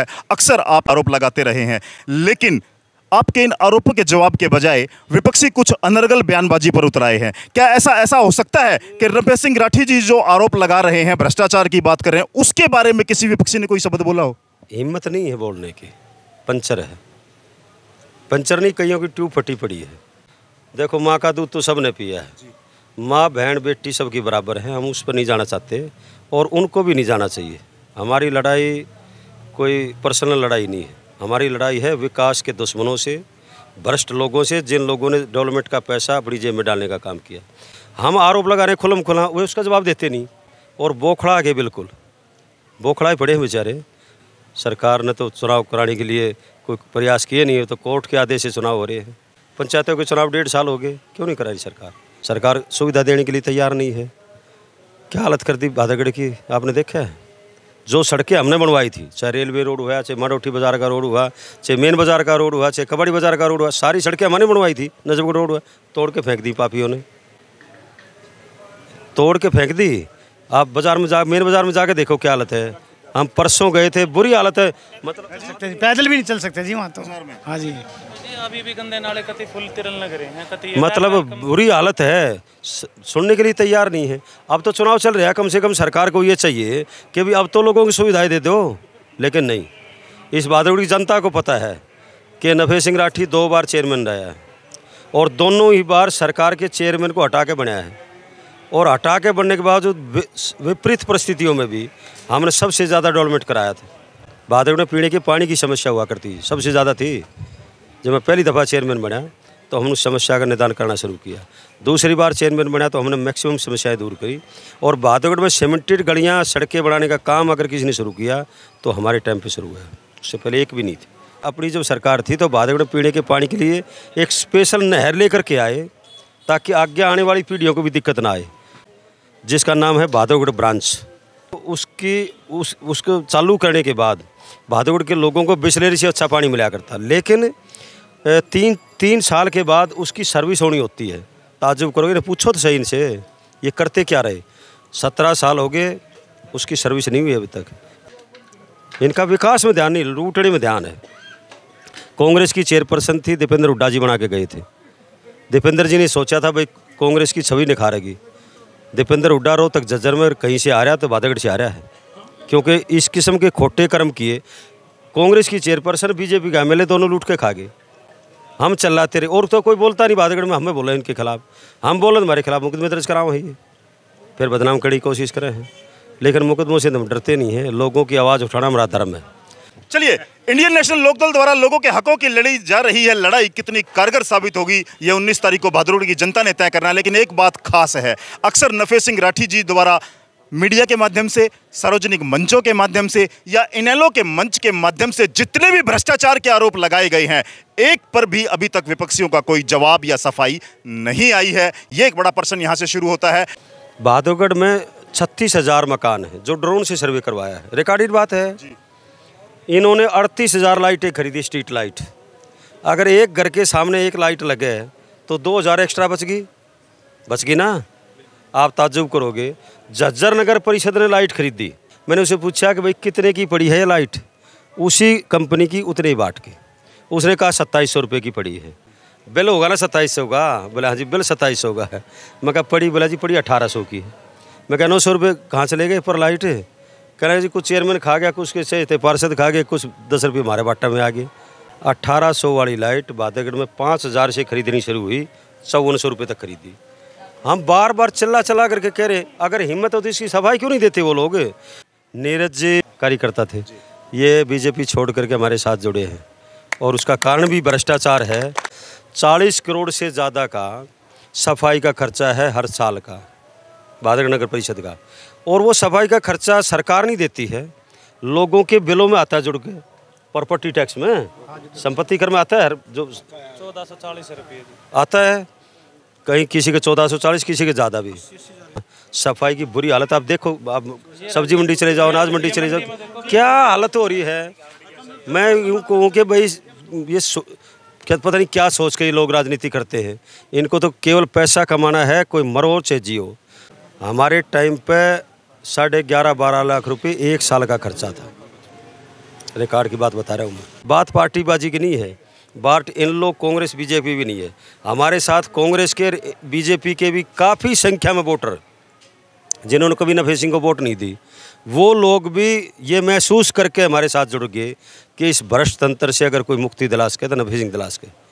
है अक्सर आप आरोप लगाते रहे हैं लेकिन आपके इन आरोपों के जवाब के बजाय विपक्षी कुछ अनर्गल बयानबाजी पर उतर आए हैं क्या ऐसा ऐसा हो सकता है कि रमेश सिंह राठी जी जो आरोप लगा रहे हैं भ्रष्टाचार की बात कर रहे हैं उसके बारे में किसी विपक्षी ने कोई शब्द बोला हो हिम्मत नहीं है बोलने की पंचर है पंचर नहीं कईयों की ट्यूब फटी पड़ी है देखो माँ का दूध तो सब ने पिया है माँ बहन बेटी सबकी बराबर है हम उस पर नहीं जाना चाहते और उनको भी नहीं जाना चाहिए हमारी लड़ाई कोई पर्सनल लड़ाई नहीं है हमारी लड़ाई है विकास के दुश्मनों से भ्रष्ट लोगों से जिन लोगों ने डेवलपमेंट का पैसा अपनी जेब में डालने का काम किया हम आरोप लगा रहे खुलम खुला वे उसका जवाब देते नहीं और बोखड़ा आगे बिल्कुल बोखड़ा ही पड़े हुए बेचारे सरकार ने तो चुनाव कराने के लिए कोई प्रयास किए नहीं है तो कोर्ट के आदेश से चुनाव हो रहे हैं पंचायतों के चुनाव डेढ़ साल हो गए क्यों नहीं करा रही सरकार सरकार सुविधा देने के लिए तैयार नहीं है क्या हालत कर दी भादगढ़ की आपने देखा है जो सड़कें हमने बनवाई थी चाहे रेलवे रोड हुआ चाहे मरोठी बाज़ार का रोड हुआ चाहे मेन बाज़ार का रोड हुआ चाहे कबाड़ी बाज़ार का रोड हुआ सारी सड़कें हमने बनवाई थी नजबगढ़ रोड हुआ तोड़ के फेंक दी पापियों ने तोड़ के फेंक दी आप बाज़ार में जा मेन बाज़ार में जाके देखो क्या हालत है हम परसों गए थे बुरी हालत है मतलब पैदल भी नहीं चल सकते जी वहाँ तो हाँ जी अभी भी गंदे नाले कति फुल तिरन लग रहे हैं कति मतलब बुरी हालत है सुनने के लिए तैयार नहीं है अब तो चुनाव चल रहा है कम से कम सरकार को ये चाहिए कि भी अब तो लोगों की सुविधाएं दे दो लेकिन नहीं इस बात की जनता को पता है कि नफे सिंह राठी दो बार चेयरमैन रहा है और दोनों ही बार सरकार के चेयरमैन को हटा के बनाया है और हटा के बनने के बावजूद विपरीत परिस्थितियों में भी हमने सबसे ज़्यादा डेवलपमेंट कराया था भादव में पीने के पानी की समस्या हुआ करती थी सबसे ज़्यादा थी जब मैं पहली दफ़ा चेयरमैन बना तो हमने समस्या का निदान करना शुरू किया दूसरी बार चेयरमैन बना तो हमने मैक्सिमम समस्याएं दूर करी और बहादुरगढ़ में सीमेंटेड गलियाँ सड़कें बनाने का काम अगर किसी ने शुरू किया तो हमारे टाइम पर शुरू हुआ उससे पहले एक भी नहीं थी अपनी जब सरकार थी तो बहादुरगढ़ पीने के पानी के लिए एक स्पेशल नहर लेकर के आए ताकि आगे आने वाली पीढ़ियों को भी दिक्कत ना आए जिसका नाम है भादवगढ़ ब्रांच उसकी उस उसको चालू करने के बाद भादोगढ़ के लोगों को बिस्लेरी से अच्छा पानी मिला करता लेकिन तीन तीन साल के बाद उसकी सर्विस होनी होती है ताजुब करोगे ना तो पूछो तो सही इनसे ये करते क्या रहे सत्रह साल हो गए उसकी सर्विस नहीं हुई अभी तक इनका विकास में ध्यान नहीं लूटने में ध्यान है कांग्रेस की चेयरपर्सन थी दीपेंद्र हुड्डा जी बना के गए थे दीपेंद्र जी ने सोचा था भाई कांग्रेस की छवि निखारेगी दीपेंद्र उड्डा रो तक जज्जर में कहीं से आ रहा तो बाधागढ़ से आ रहा है क्योंकि इस किस्म के खोटे कर्म किए कांग्रेस की चेयरपर्सन बीजेपी का एम दोनों लूट के खा गए हम चलाते रहे और तो कोई बोलता नहीं बाधागढ़ में हमें बोला इनके खिलाफ हम बोले हमारे खिलाफ मुकदमे दर्ज कराओ है फिर बदनाम करने की कोशिश करें हैं लेकिन मुकदमों से हम डरते नहीं हैं लोगों की आवाज़ उठाना हमारा धर्म है चलिए इंडियन नेशनल लोकदल द्वारा लोगों के हकों की लड़ी जा रही है लड़ाई कितनी कारगर साबित होगी ये 19 तारीख को भादरोड की जनता ने तय करना है लेकिन एक बात खास है अक्सर नफे सिंह राठी जी द्वारा मीडिया के माध्यम से सार्वजनिक मंचों के माध्यम से या इनेलो के मंच के माध्यम से जितने भी भ्रष्टाचार के आरोप लगाए गए हैं एक पर भी अभी तक विपक्षियों का कोई जवाब या सफाई नहीं आई है ये एक बड़ा प्रश्न यहाँ से शुरू होता है बहादुरगढ़ में छत्तीस हजार मकान है जो ड्रोन से सर्वे करवाया है रिकॉर्डेड बात है इन्होंने अड़तीस हज़ार लाइटें खरीदी स्ट्रीट लाइट अगर एक घर के सामने एक लाइट लगे तो दो हज़ार एक्स्ट्रा बच गई बच गई ना आप ताजुब करोगे जज्जर नगर परिषद ने लाइट खरीदी मैंने उसे पूछा कि भाई कितने की पड़ी है ये लाइट उसी कंपनी की उतने ही बाट के उसने कहा सत्ताईस सौ रुपये की पड़ी है बिल होगा ना सत्ताईस सौ का बोला हाँ जी बिल सत्ताईस सौ का है मैं कहा पड़ी बोला जी पड़ी अठारह सौ की है मैं कहा नौ सौ रुपये कहाँ चले गए पर लाइट है कह रहे जी कुछ चेयरमैन खा गया कुछ के थे पार्षद खा गए कुछ दस रुपये हमारे बाटा में आ गए अट्ठारह सौ वाली लाइट बाधेगढ़ में पाँच हज़ार से खरीदनी शुरू हुई चौवन सौ रुपये तक खरीदी हम बार बार चिल्ला चला करके कह रहे अगर हिम्मत होती इसकी सफाई क्यों नहीं देते वो लोग नीरज जी कार्यकर्ता थे ये बीजेपी छोड़ करके हमारे साथ जुड़े हैं और उसका कारण भी भ्रष्टाचार है चालीस करोड़ से ज़्यादा का सफाई का खर्चा है हर साल का बादक नगर परिषद का और वो सफाई का खर्चा सरकार नहीं देती है लोगों के बिलों में आता है जुड़ के प्रॉपर्टी टैक्स में संपत्ति कर में आता है जो चौदह सौ चालीस रुपये आता है कहीं किसी के चौदह सौ चालीस किसी के ज़्यादा भी सफाई की बुरी हालत आप देखो आप सब्जी मंडी चले जाओ अनाज मंडी चले जाओ क्या हालत हो रही है मैं यूँ कहूँ कि भाई ये क्या पता नहीं क्या सोच के ये लोग राजनीति करते हैं इनको तो केवल पैसा कमाना है कोई मरो चाहे जियो हमारे टाइम पर साढ़े ग्यारह बारह लाख रुपए एक साल का खर्चा था रिकॉर्ड की बात बता रहा हूँ मैं बात पार्टीबाजी की नहीं है बात इन लोग कांग्रेस बीजेपी भी नहीं है हमारे साथ कांग्रेस के बीजेपी के भी काफ़ी संख्या में वोटर जिन्होंने कभी नफे सिंह को वोट नहीं दी वो लोग भी ये महसूस करके हमारे साथ जुड़ गए कि इस भ्रष्ट तंत्र से अगर कोई मुक्ति दिलास के तो नफे सिंह दिलास के